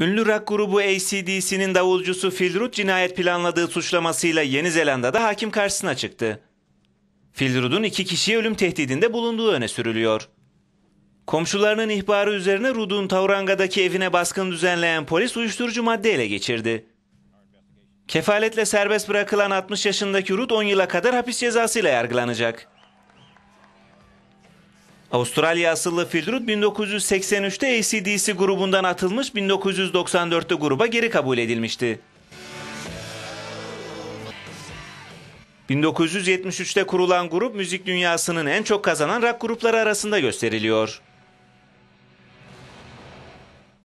Ünlü rock grubu ACDC'nin davulcusu Phil Rudd cinayet planladığı suçlamasıyla Yeni Zelanda'da hakim karşısına çıktı. Phil Rudd'un iki kişiye ölüm tehdidinde bulunduğu öne sürülüyor. Komşularının ihbarı üzerine Rudd'un Tauranga'daki evine baskın düzenleyen polis uyuşturucu madde ele geçirdi. Kefaletle serbest bırakılan 60 yaşındaki Rudd 10 yıla kadar hapis cezasıyla yargılanacak. Avustralya asıllı Fildrut 1983'te ACDC grubundan atılmış 1994'te gruba geri kabul edilmişti. 1973'te kurulan grup müzik dünyasının en çok kazanan rock grupları arasında gösteriliyor.